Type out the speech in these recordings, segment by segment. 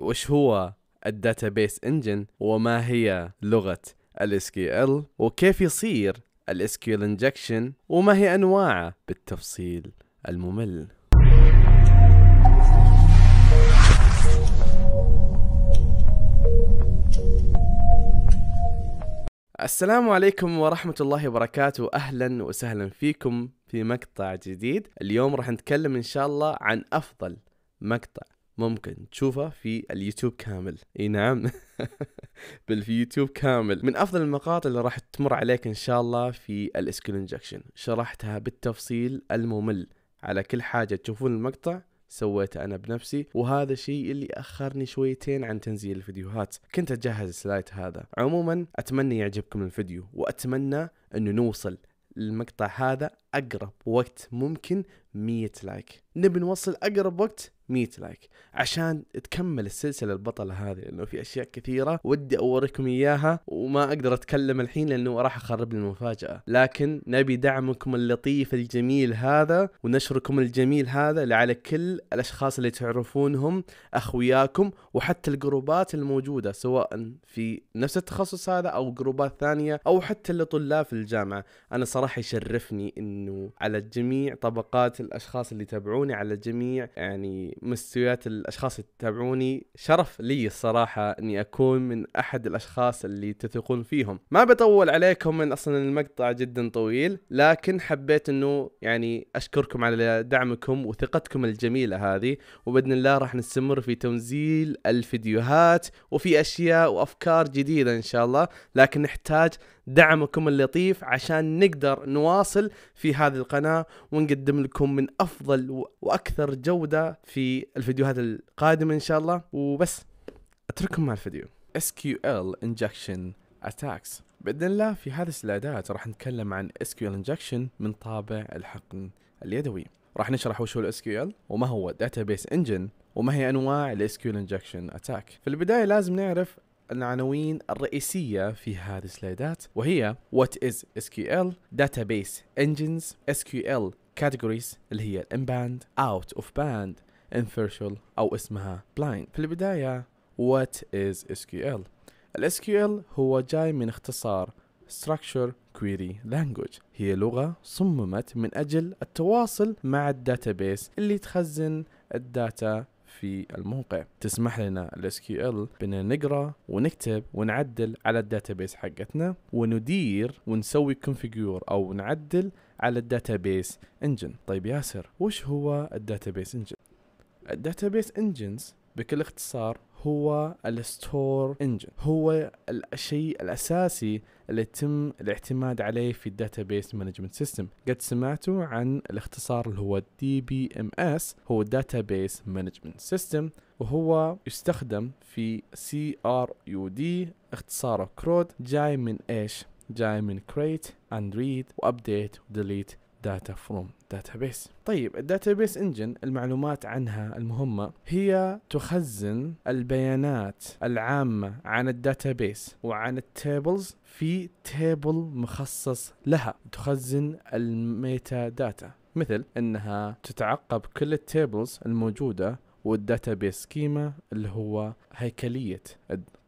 وش هو الداتابيس انجن وما هي لغة ال SQL وكيف يصير ال SQL injection وما هي أنواعه بالتفصيل الممل السلام عليكم ورحمة الله وبركاته أهلا وسهلا فيكم في مقطع جديد اليوم راح نتكلم إن شاء الله عن أفضل مقطع ممكن تشوفه في اليوتيوب كامل اي نعم بل في يوتيوب كامل من افضل المقاطع اللي راح تمر عليك ان شاء الله في الاسكيل انجكشن شرحتها بالتفصيل الممل على كل حاجه تشوفون المقطع سويته انا بنفسي وهذا الشيء اللي اخرني شويتين عن تنزيل الفيديوهات كنت اجهز السلايد هذا عموما اتمنى يعجبكم الفيديو واتمنى انه نوصل المقطع هذا اقرب وقت ممكن 100 لايك نبي نوصل اقرب وقت 100 لايك عشان تكمل السلسله البطله هذه لانه في اشياء كثيره ودي اوريكم اياها وما اقدر اتكلم الحين لانه راح اخرب لي المفاجاه لكن نبي دعمكم اللطيف الجميل هذا ونشركم الجميل هذا لعلى كل الاشخاص اللي تعرفونهم اخوياكم وحتى الجروبات الموجوده سواء في نفس التخصص هذا او جروبات ثانيه او حتى لطلاب في الجامعه انا صراحه يشرفني انه على جميع طبقات الاشخاص اللي يتابعوني على جميع يعني مستويات الاشخاص اللي تتابعوني شرف لي الصراحه اني اكون من احد الاشخاص اللي تثقون فيهم ما بطول عليكم من اصلا المقطع جدا طويل لكن حبيت انه يعني اشكركم على دعمكم وثقتكم الجميله هذه وباذن الله راح نستمر في تنزيل الفيديوهات وفي اشياء وافكار جديده ان شاء الله لكن نحتاج دعمكم اللطيف عشان نقدر نواصل في هذه القناة ونقدم لكم من أفضل وأكثر جودة في الفيديوهات القادمة إن شاء الله وبس أترككم مع الفيديو SQL Injection Attacks بإذن الله في هذه السلايدات راح نتكلم عن SQL Injection من طابع الحقن اليدوي راح نشرح وش هو SQL ال وما هو Database Engine وما هي انواع الاس كيو انجكشن اتاك في البدايه لازم نعرف العناوين الرئيسية في هذه السلايدات وهي What is SQL Database Engines SQL Categories اللي هي Inbound Out of Band Inferential أو اسمها Blind في البداية What is SQL ال SQL هو جاي من اختصار Structure Query Language هي لغة صممت من أجل التواصل مع الداتابيس اللي تخزن الداتا في الموقع تسمح لنا الاس كيو ال بان نقرا ونكتب ونعدل على الداتابيس حقتنا وندير ونسوي كونفيجور او نعدل على الداتابيس انجن طيب ياسر وش هو الداتابيس انجن الداتابيس انجنز بكل اختصار هو الستور انجن هو الشيء الاساسي اللي يتم الاعتماد عليه في بيس مانجمنت سيستم قد سمعتوا عن الاختصار اللي هو دي بي ام اس هو بيس مانجمنت سيستم وهو يستخدم في سي ار يو دي اختصاره كرود جاي من ايش جاي من create and read وابديت وديليت داتا فروم داتا بيس طيب الداتا بيس انجن المعلومات عنها المهمة هي تخزن البيانات العامة عن الداتا بيس وعن التيبلز في تيبل مخصص لها تخزن الميتا داتا مثل انها تتعقب كل التيبلز الموجودة والداتا بيس سكيما اللي هو هيكلية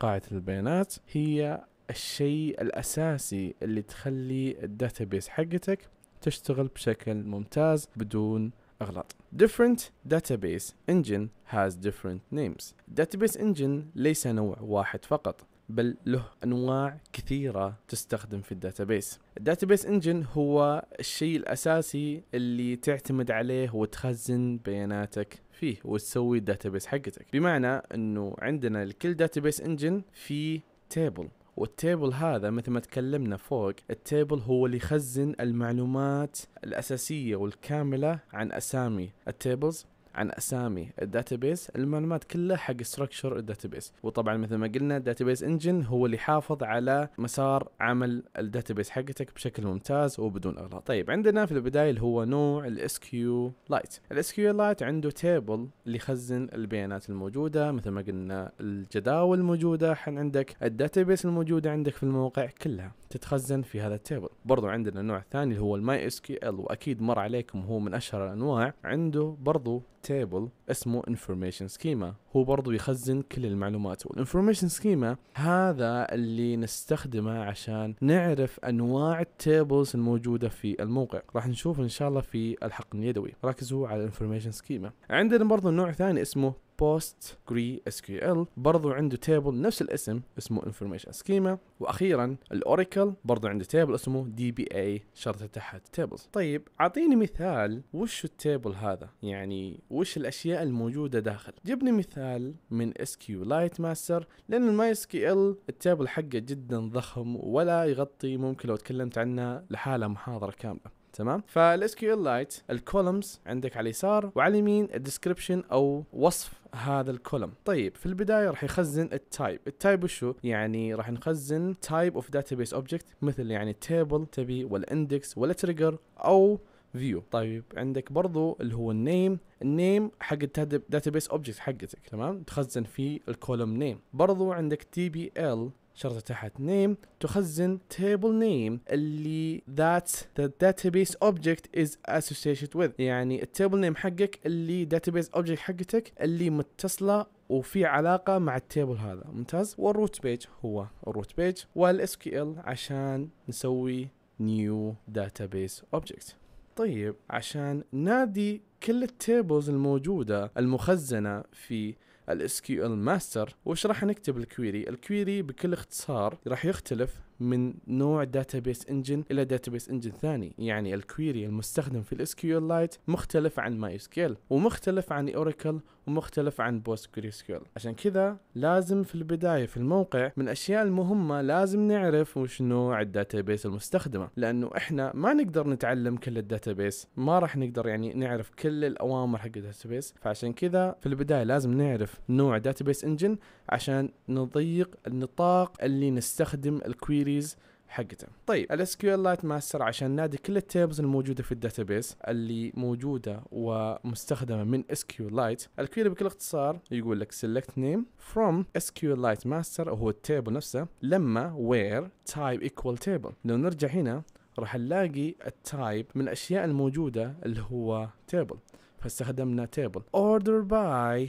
قاعدة البيانات هي الشيء الاساسي اللي تخلي الداتابيس حقتك تشتغل بشكل ممتاز بدون أغلاط. Different database engine has different names. Database engine ليس نوع واحد فقط بل له أنواع كثيرة تستخدم في الداتابيس الداتابيس انجن هو الشيء الأساسي اللي تعتمد عليه وتخزن بياناتك فيه وتسوي الداتابيس حقتك بمعنى أنه عندنا لكل داتابيس انجن في تيبل والتيبل هذا مثل ما تكلمنا فوق التيبل هو اللي يخزن المعلومات الأساسية والكاملة عن أسامي التيبلز عن اسامي الداتابيس المعلومات كلها حق ستراكشر الداتابيس وطبعا مثل ما قلنا الداتابيس انجن هو اللي يحافظ على مسار عمل الداتابيس حقتك بشكل ممتاز وبدون اغلاط طيب عندنا في البدايه اللي هو نوع الاس كيو لايت الاس كيو لايت عنده تيبل اللي يخزن البيانات الموجوده مثل ما قلنا الجداول الموجوده حن عندك الداتابيس الموجوده عندك في الموقع كلها تتخزن في هذا التيبل برضو عندنا النوع الثاني اللي هو الماي اس كيو ال واكيد مر عليكم هو من اشهر الانواع عنده برضو تيبل اسمه انفورميشن سكيما هو برضو يخزن كل المعلومات والانفورميشن سكيما هذا اللي نستخدمه عشان نعرف انواع التيبلز الموجوده في الموقع راح نشوف ان شاء الله في الحقن اليدوي ركزوا على الانفورميشن سكيما عندنا برضو نوع ثاني اسمه بوست جري اس كيو ال برضو عنده تيبل نفس الاسم اسمه انفورميشن سكيما واخيرا الاوراكل برضو عنده تيبل اسمه دي بي اي شرطه تحت تيبلز طيب اعطيني مثال وش التيبل هذا يعني وش الاشياء الموجوده داخل جبني مثال من اس كيو لايت ماستر لان الماي اس كيو ال التيبل حقه جدا ضخم ولا يغطي ممكن لو تكلمت عنه لحاله محاضره كامله تمام فالاس كيو ال لايت الكولمز عندك على اليسار وعلى اليمين الديسكربشن او وصف هذا الكولم طيب في البدايه راح يخزن التايب التايب وشو يعني راح نخزن تايب اوف داتابيس اوبجكت مثل يعني تيبل تبي والاندكس اندكس ولا تريجر او فيو طيب عندك برضو اللي هو النيم النيم حق الداتابيس اوبجكت حقتك تمام تخزن فيه الكولوم نيم برضو عندك تي بي ال شرطة تحت name تخزن table name اللي that the database object is associated with يعني table name حقك اللي database object حقتك اللي متصلة وفي علاقة مع التيبل هذا ممتاز والروت بيج هو الروت بيج والاس كيو ال عشان نسوي نيو داتابيس اوبجكت طيب عشان نادي كل التيبلز الموجودة المخزنة في الاس كيو ال ماستر وش راح نكتب الكويري الكويري بكل اختصار راح يختلف من نوع داتابيس انجن الى داتابيس انجن ثاني يعني الكويري المستخدم في الاس كيو لايت مختلف عن ماي سكيل ومختلف عن اوراكل مختلف عن بوست جريسكيول عشان كذا لازم في البداية في الموقع من الأشياء المهمة لازم نعرف وش نوع الداتابيس المستخدمة لأنه إحنا ما نقدر نتعلم كل الداتابيس ما راح نقدر يعني نعرف كل الأوامر حق الداتابيس فعشان كذا في البداية لازم نعرف نوع داتابيس انجن عشان نضيق النطاق اللي نستخدم الكويريز حقته طيب الاس كيو ال لايت ماستر عشان نادي كل التيبلز الموجوده في الداتابيس اللي موجوده ومستخدمه من اس كيو لايت بكل اختصار يقول لك سيلكت نيم فروم اس كيو لايت ماستر هو التيبل نفسه لما وير تايب ايكوال تيبل لو نرجع هنا راح نلاقي التايب من الاشياء الموجوده اللي هو تيبل فاستخدمنا تيبل اوردر باي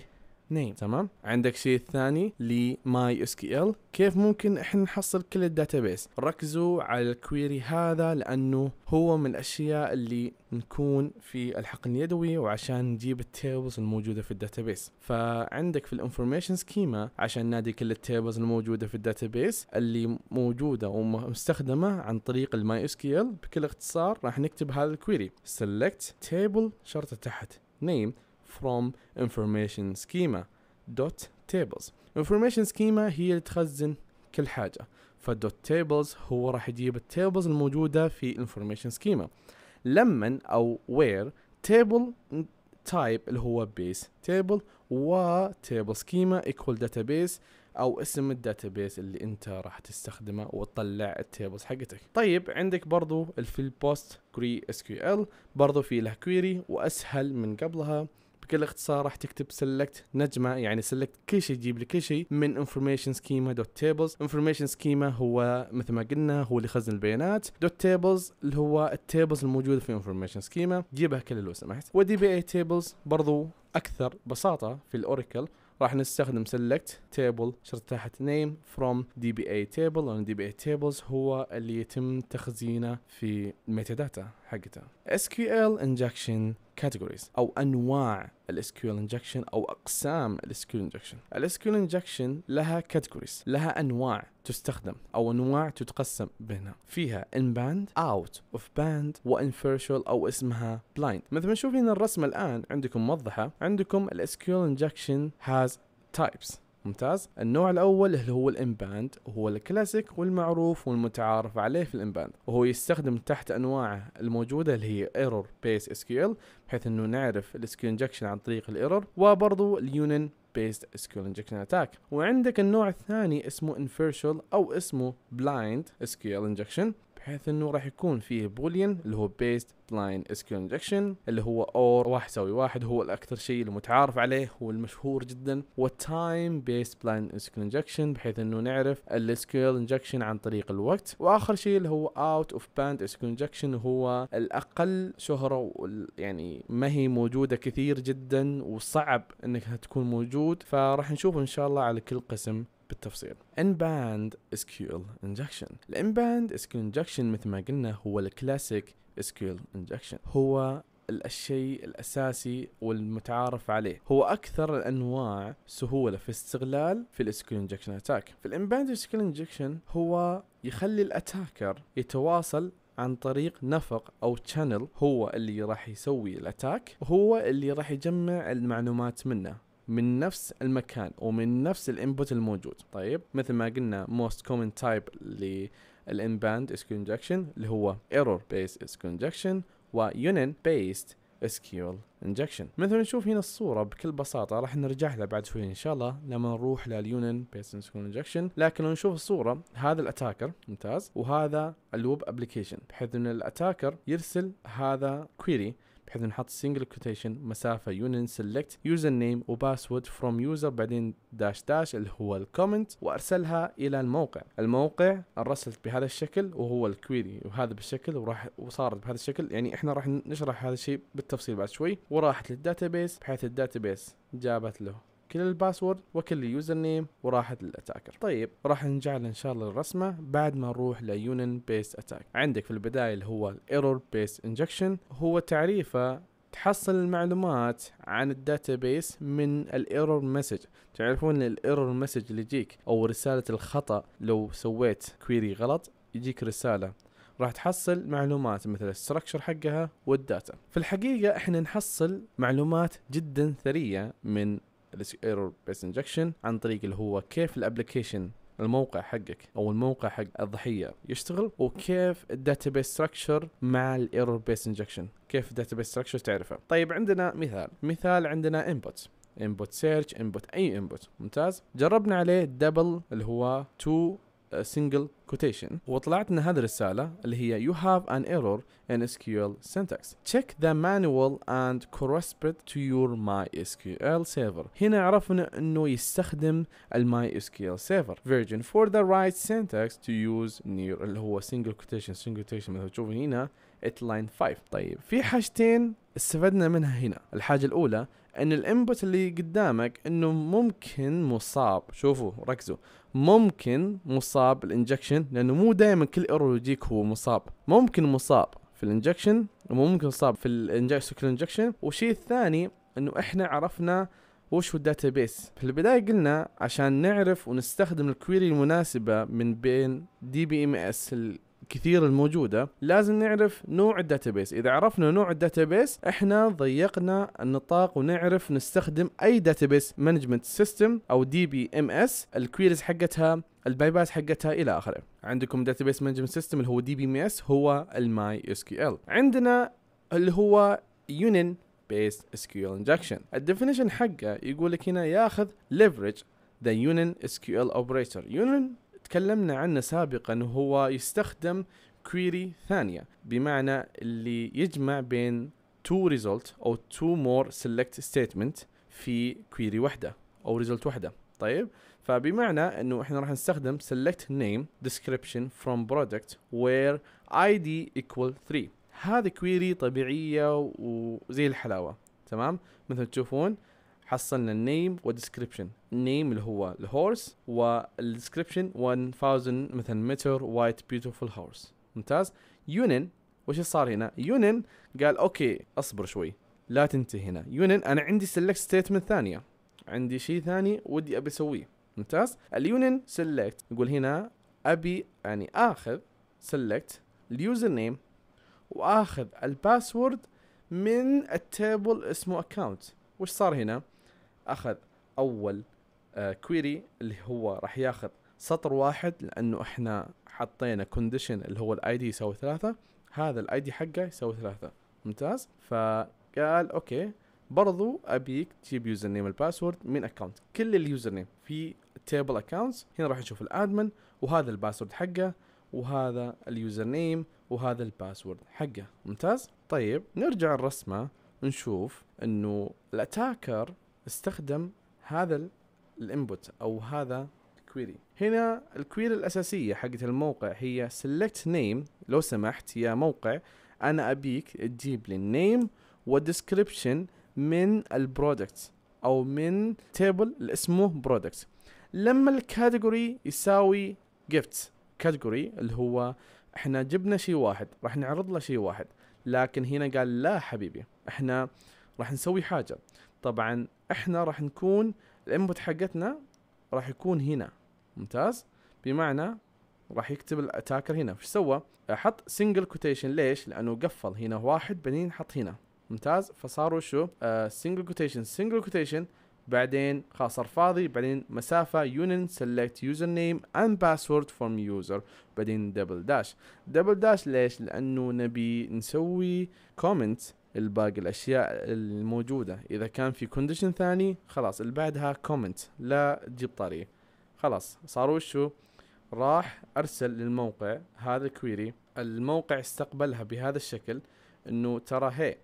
اثنين تمام عندك شيء الثاني لماي اس كي ال كيف ممكن احنا نحصل كل الداتابيس ركزوا على الكويري هذا لانه هو من الاشياء اللي نكون في الحقن اليدوي وعشان نجيب التيبلز الموجوده في الداتابيس فعندك في الانفورميشن سكيما عشان نادي كل التيبلز الموجوده في الداتابيس اللي موجوده ومستخدمه عن طريق الماي اس كي ال بكل اختصار راح نكتب هذا الكويري سيلكت تيبل شرطه تحت name from information schema dot tables information schema هي اللي تخزن كل حاجة dot tables هو راح يجيب tables الموجودة في information schema لمن أو where table type اللي هو base table و table schema equal database او اسم الداتابيس اللي انت راح تستخدمه وتطلع التيبلز حقتك طيب عندك برضو في البوست كري اس كيو ال برضو في له كويري واسهل من قبلها بكل اختصار راح تكتب سلكت نجمه يعني سلكت كل شيء يجيب لك كل شيء من انفورميشن سكيما دوت تيبلز انفورميشن سكيما هو مثل ما قلنا هو اللي يخزن البيانات دوت تيبلز اللي هو التيبلز الموجوده في انفورميشن سكيما جيبها كل لو سمحت ودي بي اي تيبلز برضو اكثر بساطه في الاوراكل راح نستخدم سلكت تيبل شرط تحت نيم فروم دي بي اي تيبل لان اي تيبلز هو اللي يتم تخزينه في الميتا داتا حقته SQL Injection Categories او انواع SQL Injection او اقسام SQL Injection SQL Injection لها categories لها انواع تستخدم او انواع تتقسم بينها فيها in band out of band و inferential او اسمها blind مثل ما نشوف هنا الرسمه الان عندكم موضحه عندكم SQL Injection has types ممتاز النوع الاول اللي هو الامباند وهو الكلاسيك والمعروف والمتعارف عليه في الامباند وهو يستخدم تحت انواعه الموجوده اللي هي ايرور بيس اس كيو ال بحيث انه نعرف السكيو انجكشن عن طريق الايرور وبرضه اليونن بيست سكيول انجكشن اتاك وعندك النوع الثاني اسمه انفيرشل او اسمه بلايند سكيول انجكشن بحيث انه راح يكون فيه بوليان اللي هو بيست بلاين انجكشن اللي هو اور واحد يساوي واحد هو الاكثر شيء المتعارف عليه هو المشهور جدا والتايم بيست بلاين انجكشن بحيث انه نعرف الاسكيل انجكشن عن طريق الوقت واخر شيء اللي هو اوت اوف باند انجكشن هو الاقل شهره يعني ما هي موجوده كثير جدا وصعب انك تكون موجود فراح نشوف ان شاء الله على كل قسم بالتفصيل ان باند injection كيو SQL انجكشن الان باند انجكشن مثل ما قلنا هو الكلاسيك SQL injection انجكشن هو الشيء الاساسي والمتعارف عليه هو اكثر الانواع سهوله في استغلال في الاسكيل انجكشن اتاك في الامباند سكيل انجكشن هو يخلي الاتاكر يتواصل عن طريق نفق او تشانل هو اللي راح يسوي الاتاك وهو اللي راح يجمع المعلومات منه من نفس المكان ومن نفس الانبوت الموجود طيب مثل ما قلنا most common type للانباند SQL انجكشن اللي هو ايرور based SQL انجكشن ويونين بيست اس SQL انجكشن مثل ما نشوف هنا الصورة بكل بساطة راح نرجع لها بعد شوي إن شاء الله لما نروح لليونين اس سكول انجكشن لكن لو نشوف الصورة هذا الأتاكر ممتاز وهذا الويب ابلكيشن بحيث أن الأتاكر يرسل هذا كويري بحيث نحط سنجل كوتيشن مسافه يونين سيلكت يوزر نيم وباسورد فروم يوزر بعدين داش داش اللي هو الكومنت وارسلها الى الموقع الموقع ارسلت بهذا الشكل وهو الكويري وهذا بالشكل وراح وصارت بهذا الشكل يعني احنا راح نشرح هذا الشيء بالتفصيل بعد شوي وراحت للداتابيس بحيث الداتابيس جابت له كل الباسورد وكل اليوزر نيم وراحت للاتاكر طيب راح نجعل ان شاء الله الرسمه بعد ما نروح ليونن بيس اتاك عندك في البدايه اللي هو الايرور بيس انجكشن هو تعريفه تحصل المعلومات عن الداتابيس من الايرور مسج تعرفون الايرور مسج اللي يجيك او رساله الخطا لو سويت كويري غلط يجيك رساله راح تحصل معلومات مثل الستركشر حقها والداتا في الحقيقة احنا نحصل معلومات جدا ثرية من الايرور بيس انجكشن عن طريق اللي هو كيف الابلكيشن الموقع حقك او الموقع حق الضحيه يشتغل وكيف الداتا بيس ستراكشر مع الايرور بيس انجكشن كيف الداتا بيس ستراكشر تعرفه طيب عندنا مثال مثال عندنا انبوت انبوت سيرش انبوت اي انبوت ممتاز جربنا عليه دبل اللي هو تو single quotation وطلعت لنا هذه الرسالة اللي هي you have an error in SQL syntax check the manual and correspond to your MySQL server هنا عرفنا انه يستخدم MySQL server version for the right syntax to use near اللي هو single quotation single quotation مثل تشوفون هنا at line 5 طيب في حاجتين استفدنا منها هنا الحاجة الأولى أن الإنبوت اللي قدامك أنه ممكن مصاب شوفوا ركزوا ممكن مصاب الانجكشن لأنه مو دائما كل ايرور يجيك هو مصاب ممكن مصاب في الانجكشن وممكن مصاب في الانجكشن والشيء الثاني أنه إحنا عرفنا وش هو الداتابيس في البداية قلنا عشان نعرف ونستخدم الكويري المناسبة من بين دي بي ام اس كثير الموجوده لازم نعرف نوع الداتابيس اذا عرفنا نوع الداتابيس احنا ضيقنا النطاق ونعرف نستخدم اي داتابيس مانجمنت سيستم او دي بي ام اس الكويريز حقتها الباي باس حقتها الى اخره عندكم داتابيس مانجمنت سيستم اللي هو دي بي ام اس هو الماي اس كيو ال عندنا اللي هو يونين كيو ال injection الديفينيشن حقه يقول لك هنا ياخذ ليفرج the union SQL operator union تكلمنا عنه سابقا هو يستخدم كويري ثانية بمعنى اللي يجمع بين two result أو two more select statement في كويري واحدة أو result واحدة طيب فبمعنى انه احنا راح نستخدم select name description from product where id equal 3 هذه كويري طبيعية وزي الحلاوة تمام مثل تشوفون حصلنا النيم والديسكربشن النيم اللي هو الهورس والديسكربشن 1000 مثلا متر وايت بيوتيفول هورس ممتاز يونن وش صار هنا يونن قال اوكي اصبر شوي لا تنتهي هنا يونن انا عندي سيلكت ستيتمنت ثانيه عندي شيء ثاني ودي ابي اسويه ممتاز اليونن سيلكت يقول هنا ابي يعني اخذ سيلكت اليوزر نيم واخذ الباسورد من التابل اسمه اكونت وش صار هنا اخذ اول كويري آه، اللي هو راح ياخذ سطر واحد لانه احنا حطينا كونديشن اللي هو الاي دي يساوي ثلاثة هذا الاي دي حقه يساوي ثلاثة ممتاز فقال اوكي برضو ابيك تجيب يوزر نيم الباسورد من اكونت كل اليوزر نيم في تيبل اكونتس هنا راح نشوف الادمن وهذا الباسورد حقه وهذا اليوزر نيم وهذا الباسورد حقه ممتاز طيب نرجع الرسمه نشوف انه الاتاكر استخدم هذا الانبوت او هذا الكويري هنا الكويري الاساسيه حقت الموقع هي select name لو سمحت يا موقع انا ابيك تجيب لي النيم والديسكربشن من البرودكت او من تيبل اللي اسمه برودكت لما الكاتيجوري يساوي جيفت كاتيجوري اللي هو احنا جبنا شيء واحد راح نعرض له شيء واحد لكن هنا قال لا حبيبي احنا راح نسوي حاجه طبعا احنا راح نكون الانبوت حقتنا راح يكون هنا ممتاز بمعنى راح يكتب الاتاكر هنا وش سوى حط سنجل كوتيشن ليش لانه قفل هنا واحد بعدين حط هنا ممتاز فصاروا شو سنجل كوتيشن سنجل كوتيشن بعدين خلاص صار فاضي بعدين مسافه يونين سيلكت يوزر نيم اند باسورد فروم يوزر بعدين دبل داش دبل داش ليش لانه نبي نسوي كومنت الباقي الاشياء الموجوده اذا كان في كونديشن ثاني خلاص اللي بعدها كومنت لا تجيب طريق خلاص صاروا شو راح ارسل للموقع هذا الكويري الموقع استقبلها بهذا الشكل انه ترى هي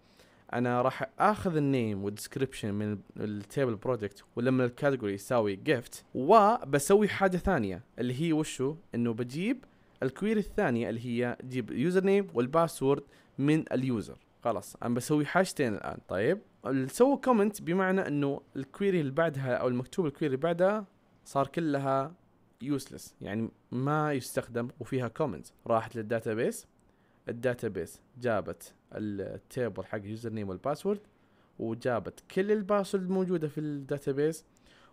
انا راح اخذ النيم والديسكربشن من التيبل برودكت ولما الكاتيجوري يساوي جيفت وبسوي حاجه ثانيه اللي هي وشو انه بجيب الكويري الثانيه اللي هي جيب يوزر نيم والباسورد من اليوزر خلاص انا بسوي حاجتين الان طيب سووا كومنت بمعنى انه الكويري اللي بعدها او المكتوب الكويري اللي بعدها صار كلها يوسلس يعني ما يستخدم وفيها كومنت راحت للداتابيس الداتابيس جابت التيبل حق اليوزر نيم والباسورد وجابت كل الباسورد الموجوده في الداتابيس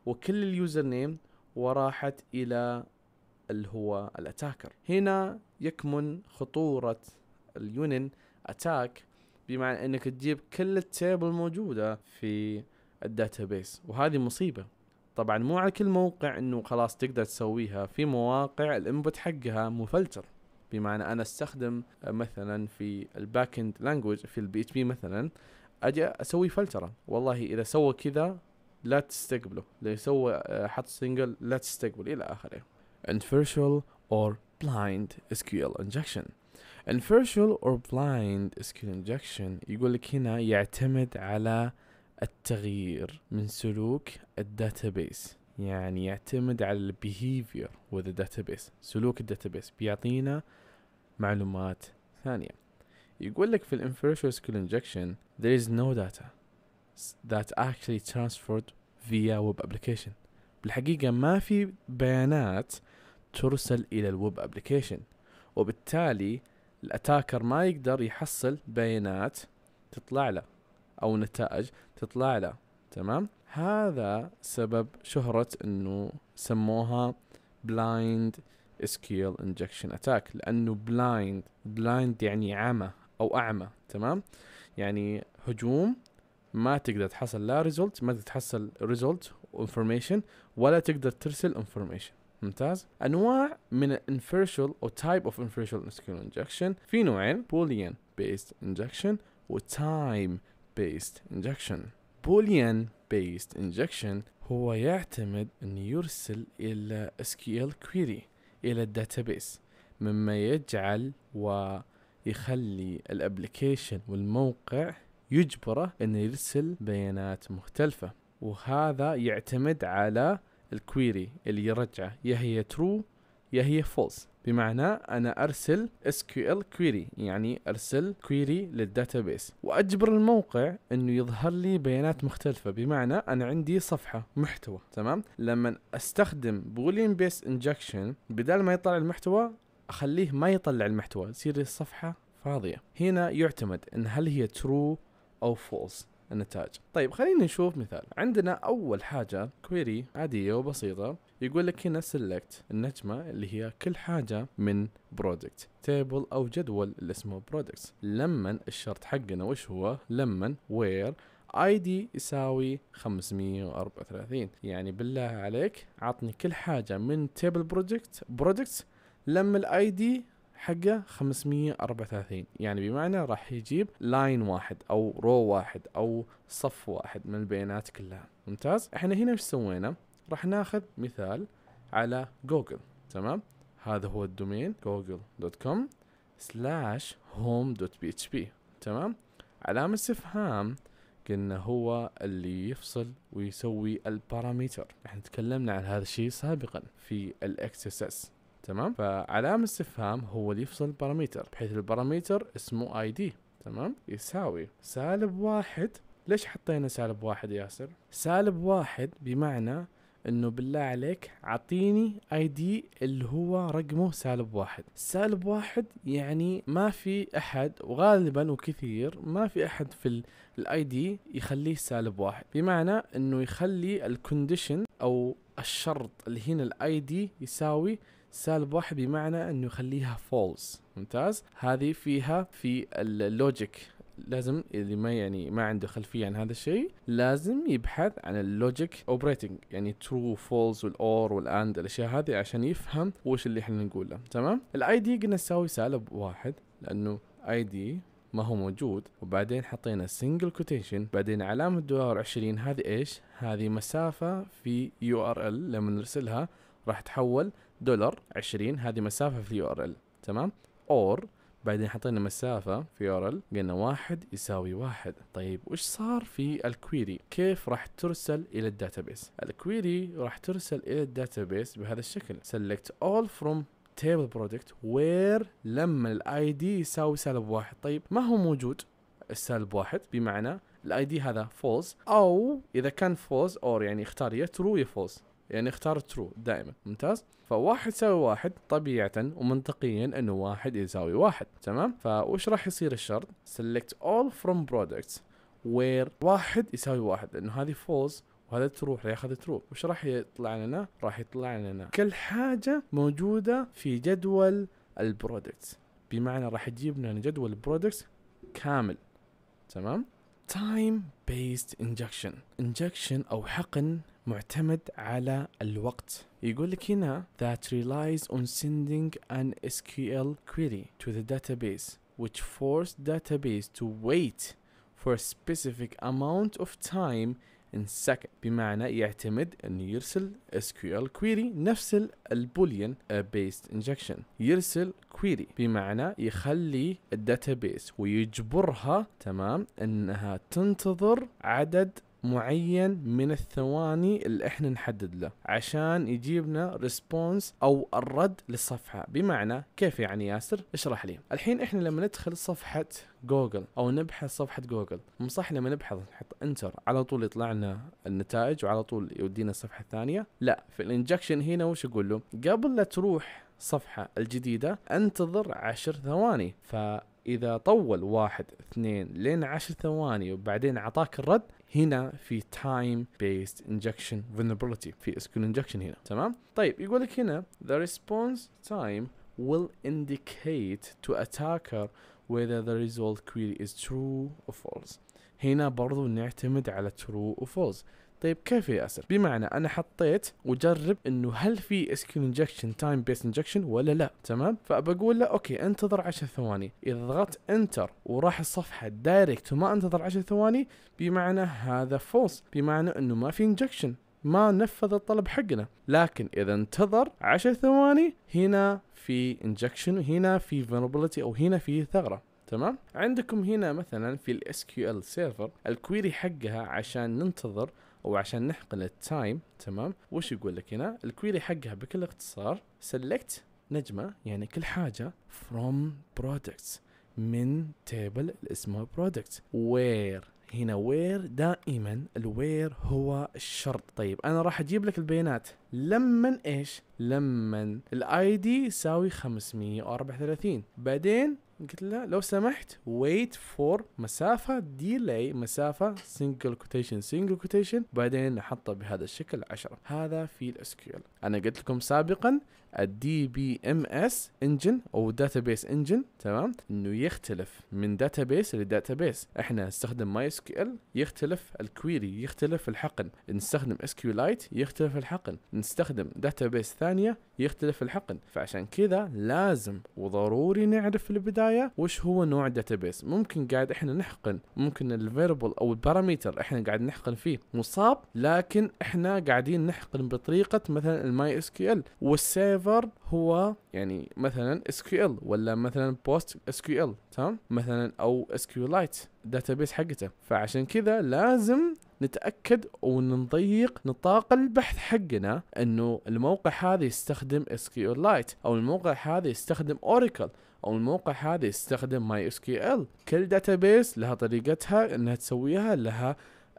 وكل اليوزر نيم وراحت الى اللي هو الاتاكر هنا يكمن خطوره اليونن اتاك بمعنى انك تجيب كل التيبل موجوده في الداتابيس وهذه مصيبه طبعا مو على كل موقع انه خلاص تقدر تسويها في مواقع الانبوت حقها مفلتر بمعنى انا استخدم مثلا في الباك اند لانجوج في البي اتش بي مثلا اجي اسوي فلتره والله اذا سوى كذا لا تستقبله اذا سوى آه، حط سنجل لا تستقبل الى اخره inferential or blind SQL injection in facial or blind skin injection يقول لك هنا يعتمد على التغيير من سلوك الداتابيس يعني يعتمد على البيهيفير the database سلوك الداتابيس بيعطينا معلومات ثانية يقول لك في الانفيرشال سكيل انجكشن there is no data that actually transferred via web application بالحقيقة ما في بيانات ترسل إلى الويب ابليكيشن وبالتالي الاتاكر ما يقدر يحصل بيانات تطلع له او نتائج تطلع له تمام هذا سبب شهرة انه سموها بلايند سكيل انجكشن اتاك لانه بلايند بلايند يعني عمى او اعمى تمام يعني هجوم ما تقدر تحصل لا ريزولت ما تقدر تحصل ريزولت انفورميشن ولا تقدر ترسل انفورميشن ممتاز انواع من الانفيرشل او تايب اوف انفيرشال انجكشن في نوعين بوليان بيست انجكشن وتايم بيست انجكشن بوليان بيست انجكشن هو يعتمد انه يرسل الى اس كيو ال كويري الى الداتابيس مما يجعل ويخلي الابلكيشن والموقع يجبره انه يرسل بيانات مختلفه وهذا يعتمد على الكويري اللي يرجعه يا هي ترو يا هي فولس بمعنى انا ارسل اس كيو ال كويري يعني ارسل كويري للداتابيس واجبر الموقع انه يظهر لي بيانات مختلفه بمعنى انا عندي صفحه محتوى تمام لما استخدم بولين بيس انجكشن بدل ما يطلع المحتوى اخليه ما يطلع المحتوى تصير الصفحه فاضيه هنا يعتمد ان هل هي ترو او فولس النتائج طيب خلينا نشوف مثال عندنا اول حاجه كويري عاديه وبسيطه يقول لك هنا سيلكت النجمه اللي هي كل حاجه من برودكت تيبل او جدول اللي اسمه برودكتس لمن الشرط حقنا وش هو لمن وير اي دي يساوي 534 يعني بالله عليك عطني كل حاجه من تيبل بروجكت برودكتس لما الاي دي حقه 534 يعني بمعنى راح يجيب لاين واحد او رو واحد او صف واحد من البيانات كلها ممتاز احنا هنا ايش سوينا راح ناخذ مثال على جوجل تمام هذا هو الدومين google.com سلاش هوم دوت بي اتش بي تمام علامة استفهام قلنا هو اللي يفصل ويسوي الباراميتر احنا تكلمنا عن هذا الشيء سابقا في الاكس اس اس تمام فعلام استفهام هو اللي يفصل الباراميتر بحيث الباراميتر اسمه اي دي تمام يساوي سالب واحد ليش حطينا سالب واحد ياسر سالب واحد بمعنى انه بالله عليك اعطيني اي دي اللي هو رقمه سالب واحد سالب واحد يعني ما في احد وغالبا وكثير ما في احد في الاي دي يخليه سالب واحد بمعنى انه يخلي الكونديشن او الشرط اللي هنا الاي دي يساوي سالب واحد بمعنى انه يخليها فولس ممتاز هذه فيها في اللوجيك لازم اللي ما يعني ما عنده خلفيه عن هذا الشيء لازم يبحث عن اللوجيك اوبريتنج يعني ترو فولز والاور والاند الاشياء هذه عشان يفهم وش اللي احنا نقوله تمام الاي دي قلنا نساوي سالب واحد لانه اي دي ما هو موجود وبعدين حطينا سنجل كوتيشن بعدين علامة دولار 20 هذه ايش؟ هذه مسافة في يو ار ال لما نرسلها راح تحول دولار 20 هذه مسافه في اليو ار ال تمام اور بعدين حطينا مسافة في ال قلنا واحد يساوي واحد طيب وش صار في الكويري كيف راح ترسل إلى الداتابيس الكويري راح ترسل إلى الداتابيس بهذا الشكل select all from table product where لما الاي دي يساوي سالب واحد طيب ما هو موجود السالب واحد بمعنى الاي دي هذا فولز او اذا كان فولز اور يعني اختار يا ترو يا فولز يعني اختار ترو دائما ممتاز فواحد يساوي واحد طبيعة ومنطقيا انه واحد يساوي واحد تمام فوش راح يصير الشرط select all from products where واحد يساوي واحد لانه هذه فوز وهذا ترو راح ياخذ ترو وش راح يطلع لنا راح يطلع لنا كل حاجة موجودة في جدول البرودكتس بمعنى راح يجيب لنا جدول البرودكتس كامل تمام time based injection injection أو حقن معتمد على الوقت يقول لك هنا that relies on sending an SQL query to the database which force database to wait for a specific amount of time in second بمعنى يعتمد انه يرسل SQL query نفس البوليان uh, based injection يرسل query بمعنى يخلي الداتابيس ويجبرها تمام انها تنتظر عدد معين من الثواني اللي احنا نحدد له عشان يجيبنا ريسبونس او الرد للصفحه بمعنى كيف يعني ياسر اشرح لي الحين احنا لما ندخل صفحه جوجل او نبحث صفحه جوجل مو صح لما نبحث نحط انتر على طول يطلع لنا النتائج وعلى طول يودينا الصفحه الثانيه لا في الانجكشن هنا وش يقول له قبل لا تروح الصفحه الجديده انتظر عشر ثواني ف اذا طول واحد اثنين لين عشر ثواني وبعدين اعطاك الرد هنا في تايم بيست انجكشن vulnerability في اسكول انجكشن هنا تمام طيب يقول لك هنا the response time will indicate to attacker whether the result query is true or false هنا برضو نعتمد على true or false طيب كيف يا اسر بمعنى انا حطيت وجرب انه هل في كيو انجكشن تايم بيس انجكشن ولا لا تمام فبقول له اوكي انتظر 10 ثواني اذا ضغطت انتر وراح الصفحه دايركت وما انتظر 10 ثواني بمعنى هذا فولس بمعنى انه ما في انجكشن ما نفذ الطلب حقنا لكن اذا انتظر 10 ثواني هنا في انجكشن هنا في vulnerability او هنا في ثغره تمام عندكم هنا مثلا في الاس كيو ال سيرفر الكويري حقها عشان ننتظر وعشان نحقن التايم تمام وش يقول لك هنا الكويري حقها بكل اختصار سلكت نجمة يعني كل حاجة فروم برودكتس من تيبل اسمه برودكت وير هنا وير دائما الوير هو الشرط طيب انا راح اجيب لك البيانات لمن ايش لمن الاي دي يساوي 534 بعدين قلت له لو سمحت wait for مسافة delay مسافة single quotation single quotation بعدين نحطه بهذا الشكل 10 هذا في الاسكيول انا قلت لكم سابقا الدي بي ام اس انجن او بيس انجن تمام انه يختلف من داتا بيس لداتا بيس احنا نستخدم ماي اس كيو ال يختلف الكويري يختلف الحقن نستخدم اس كيو لايت يختلف الحقن نستخدم داتا بيس ثانيه يختلف الحقن فعشان كذا لازم وضروري نعرف في البدايه وش هو نوع الداتا بيس ممكن قاعد احنا نحقن ممكن الفيربل او الباراميتر احنا قاعد نحقن فيه مصاب لكن احنا قاعدين نحقن بطريقه مثلا الماي اس كيو ال والسيف سيرفر هو يعني مثلا اس كيو ال ولا مثلا بوست اس كيو ال تمام مثلا او اس كيو لايت داتابيس حقته فعشان كذا لازم نتاكد ونضيق نطاق البحث حقنا انه الموقع هذا يستخدم اس كيو لايت او الموقع هذا يستخدم اوراكل او الموقع هذا يستخدم ماي اس كيو ال كل داتابيس لها طريقتها انها تسويها لها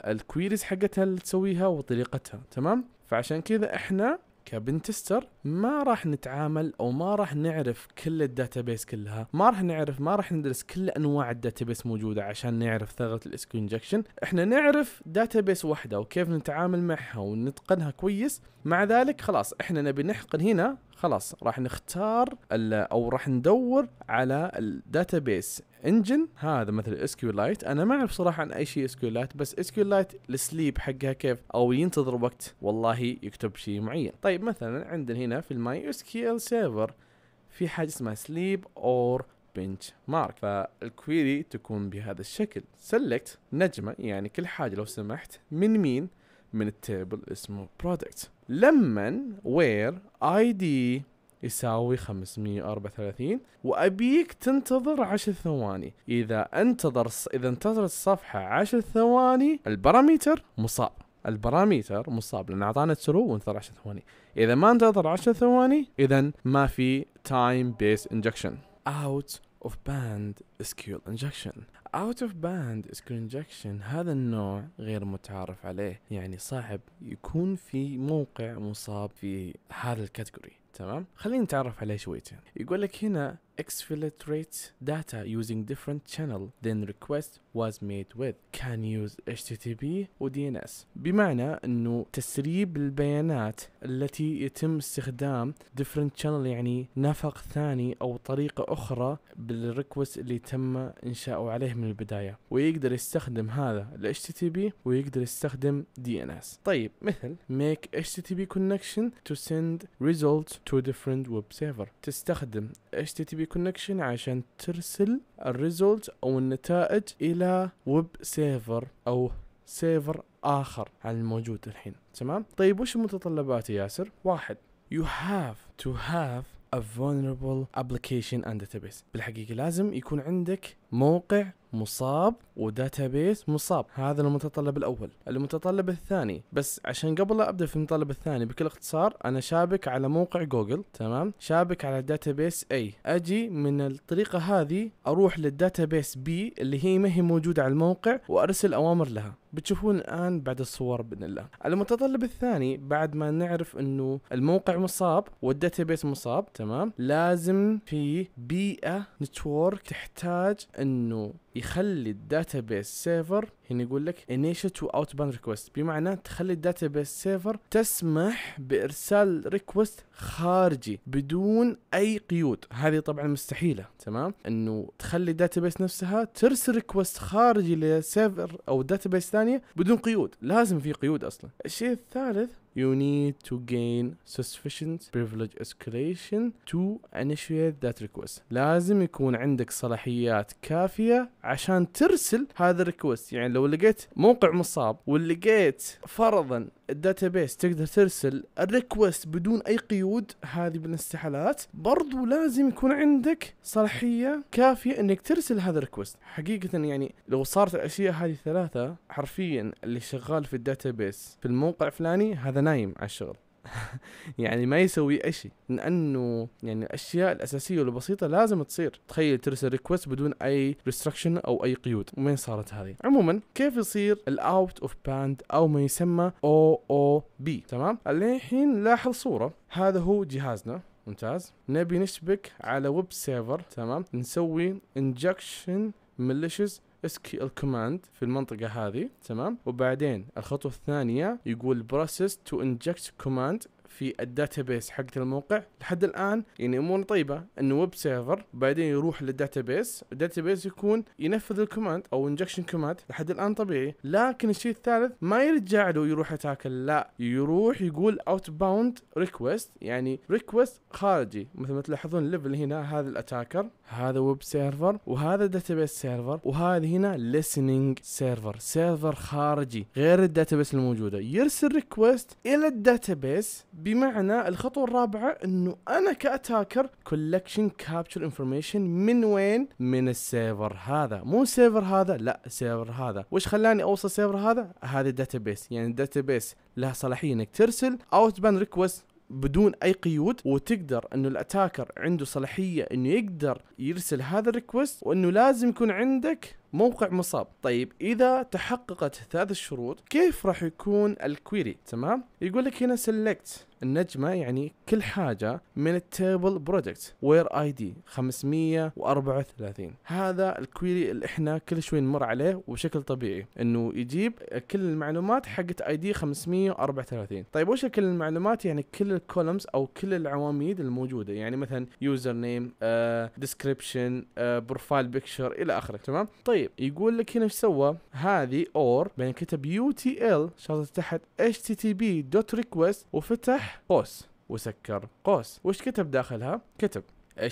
الكويريز حقتها اللي تسويها وطريقتها تمام فعشان كذا احنا كبنتستر ما راح نتعامل او ما راح نعرف كل الداتابيس كلها ما راح نعرف ما راح ندرس كل انواع الداتابيس موجوده عشان نعرف ثغره الاسكو انجكشن احنا نعرف داتابيس واحده وكيف نتعامل معها ونتقنها كويس مع ذلك خلاص احنا نبي نحقن هنا خلاص راح نختار او راح ندور على الداتابيس انجن هذا مثل اس كيو لايت انا ما اعرف صراحه عن اي شيء اس كيو لايت بس اس كيو لايت السليب حقها كيف او ينتظر وقت والله يكتب شيء معين طيب مثلا عندنا هنا في الماي اس كيو سيرفر في حاجه اسمها سليب اور بنش مارك فالكويري تكون بهذا الشكل سلكت نجمه يعني كل حاجه لو سمحت من مين من التيبل اسمه برودكت لمن وير اي دي يساوي 534 وابيك تنتظر 10 ثواني اذا انتظر اذا انتظرت الصفحه 10 ثواني الباراميتر مصاب الباراميتر مصاب لان اعطانا ترو وانتظر 10 ثواني اذا ما انتظر 10 ثواني اذا ما في تايم بيس انجكشن اوت Out-of-band SQL injection Out-of-band SQL injection هذا النوع غير متعارف عليه يعني صعب يكون في موقع مصاب في هذا الكاتيجوري تمام خلينا نتعرف عليه شويتين يقول لك هنا exfiltrates data using different channel than request was made with can use HTTP و DNS بمعنى انه تسريب البيانات التي يتم استخدام different channel يعني نفق ثاني او طريقة اخرى بالريكوست اللي تم انشاؤه عليه من البداية ويقدر يستخدم هذا ال HTTP ويقدر يستخدم DNS طيب مثل make HTTP connection to send results to different web server تستخدم HTTP بي كونكشن عشان ترسل الريزولت او النتائج الى ويب سيرفر او سيرفر اخر عن الموجود الحين تمام طيب وش المتطلبات ياسر واحد you have to have a vulnerable application and database بالحقيقة لازم يكون عندك موقع مصاب وداتابيس مصاب هذا المتطلب الاول المتطلب الثاني بس عشان قبل لا ابدا في المتطلب الثاني بكل اختصار انا شابك على موقع جوجل تمام شابك على داتابيس اي اجي من الطريقه هذه اروح للداتابيس بي اللي هي ما هي موجوده على الموقع وارسل اوامر لها بتشوفون الان بعد الصور باذن الله. المتطلب الثاني بعد ما نعرف انه الموقع مصاب والداتا بيس مصاب تمام لازم في بيئه نتورك تحتاج انه يخلي الداتا بيس سيرفر هنا يقول لك initial تو اوت باند ريكوست بمعنى تخلي الداتا بيس سيرفر تسمح بارسال ريكوست خارجي بدون اي قيود هذه طبعا مستحيله تمام انه تخلي الداتا بيس نفسها ترسل ريكوست خارجي لسيرفر او داتا بيس ثانيه بدون قيود لازم في قيود اصلا الشيء الثالث you need to gain sufficient privilege escalation to initiate that request لازم يكون عندك صلاحيات كافية عشان ترسل هذا الريكوست يعني لو لقيت موقع مصاب ولقيت فرضا الداتابيس تقدر ترسل الريكوست بدون اي قيود هذه بالاستحالات برضو لازم يكون عندك صلاحيه كافيه انك ترسل هذا الريكوست حقيقه يعني لو صارت الاشياء هذه الثلاثه حرفيا اللي شغال في الداتابيس في الموقع الفلاني هذا نايم على الشغل يعني ما يسوي اي شيء لانه يعني الاشياء الاساسيه والبسيطه لازم تصير تخيل ترسل ريكوست بدون اي ريستركشن او اي قيود وين صارت هذه عموما كيف يصير الاوت اوف باند او ما يسمى او او بي تمام الحين لاحظ صوره هذا هو جهازنا ممتاز نبي نشبك على ويب سيرفر تمام نسوي انجكشن malicious ال كوماند في المنطقه هذه تمام وبعدين الخطوه الثانيه يقول بروسيس تو انجكت كوماند في الداتابيس حق الموقع لحد الان يعني امور طيبه انه ويب سيرفر بعدين يروح للداتابيس الداتابيس يكون ينفذ الكوماند او انجكشن كوماند لحد الان طبيعي لكن الشيء الثالث ما يرجع له يروح اتاكل لا يروح يقول اوت باوند ريكوست يعني ريكوست خارجي مثل ما تلاحظون الليفل هنا هذا الاتاكر هذا ويب سيرفر وهذا داتابيس سيرفر وهذا هنا listening سيرفر سيرفر خارجي غير الداتابيس الموجوده يرسل ريكوست الى الداتابيس بمعنى الخطوه الرابعه انه انا كاتاكر كولكشن كابتشر انفورميشن من وين؟ من السيرفر هذا، مو السيرفر هذا، لا السيرفر هذا، وش خلاني اوصل السيرفر هذا هذا بيس، يعني الداتا بيس لها صلاحيه انك ترسل اوت بان ريكوست بدون اي قيود وتقدر انه الاتاكر عنده صلاحيه انه يقدر يرسل هذا الريكوست وانه لازم يكون عندك موقع مصاب طيب اذا تحققت ثلاث الشروط كيف راح يكون الكويري تمام يقول لك هنا سيلكت النجمة يعني كل حاجة من التيبل بروجكت وير اي دي 534 هذا الكويري اللي احنا كل شوي نمر عليه وبشكل طبيعي انه يجيب كل المعلومات حقت اي دي 534 طيب وش كل المعلومات يعني كل الكولمز او كل العواميد الموجودة يعني مثلا يوزر نيم ديسكربشن بروفايل بيكشر الى اخره تمام طيب طيب يقول لك هنا ايش سوى هذه اور بعدين كتب يو تي ال شرطة تحت اتش تي تي بي دوت ريكوست وفتح قوس وسكر قوس وش كتب داخلها كتب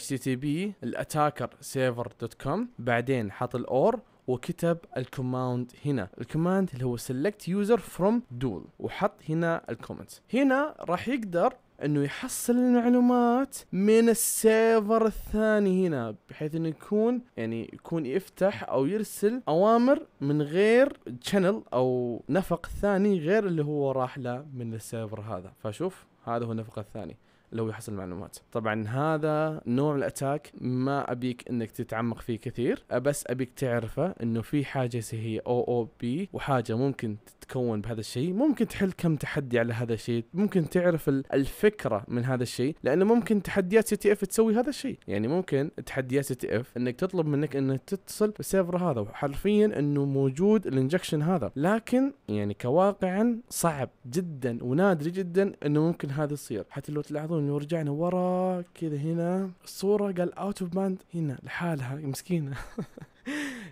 تي تي بي الاتاكر سيرفر دوت كوم بعدين حط الاور وكتب الكوماند هنا الكوماند اللي هو سيلكت يوزر فروم دول وحط هنا الكومنت هنا راح يقدر انه يحصل المعلومات من السيرفر الثاني هنا بحيث انه يكون يعني يكون يفتح او يرسل اوامر من غير شانل او نفق ثاني غير اللي هو راح له من السيرفر هذا فشوف هذا هو النفق الثاني لو يحصل معلومات طبعا هذا نوع الاتاك ما ابيك انك تتعمق فيه كثير بس ابيك تعرفه انه في حاجه زي هي او او بي وحاجه ممكن تتكون بهذا الشيء ممكن تحل كم تحدي على هذا الشيء ممكن تعرف الفكره من هذا الشيء لانه ممكن تحديات سي تي اف تسوي هذا الشيء يعني ممكن تحديات سي تي اف انك تطلب منك انك تتصل بالسيرفر هذا وحرفيا انه موجود الانجكشن هذا لكن يعني كواقعا صعب جدا ونادر جدا انه ممكن هذا يصير حتى لو تلاحظون انه رجعنا ورا كذا هنا الصوره قال اوت اوف باند هنا لحالها مسكينه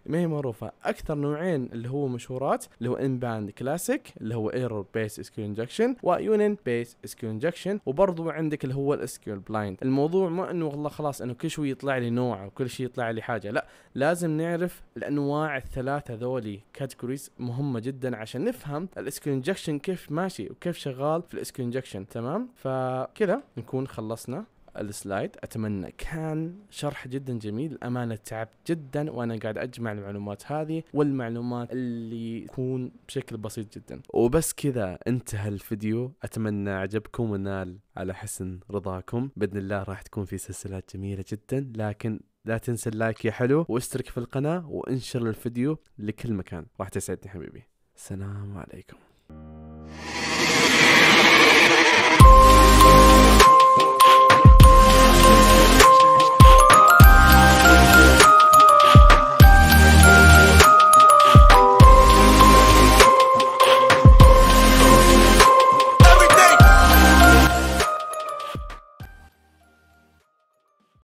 ما هي معروفه اكثر نوعين اللي هو مشهورات اللي هو ان باند كلاسيك اللي هو ايرور بيس اسكيو انجكشن ويونين بيس اسكيو انجكشن وبرضه عندك اللي هو الاسكيو بلايند الموضوع ما انه والله خلاص انه كل شوي يطلع لي نوع وكل شيء يطلع لي حاجه لا لازم نعرف الانواع الثلاثه ذولي كاتيجوريز مهمه جدا عشان نفهم الاسكيو انجكشن كيف ماشي وكيف شغال في الاسكيو انجكشن تمام فكذا نكون خلصنا السلايد اتمنى كان شرح جدا جميل الامانه تعبت جدا وانا قاعد اجمع المعلومات هذه والمعلومات اللي تكون بشكل بسيط جدا وبس كذا انتهى الفيديو اتمنى عجبكم ونال على حسن رضاكم باذن الله راح تكون في سلسلات جميله جدا لكن لا تنسى اللايك يا حلو واشترك في القناه وانشر الفيديو لكل مكان راح تسعدني حبيبي السلام عليكم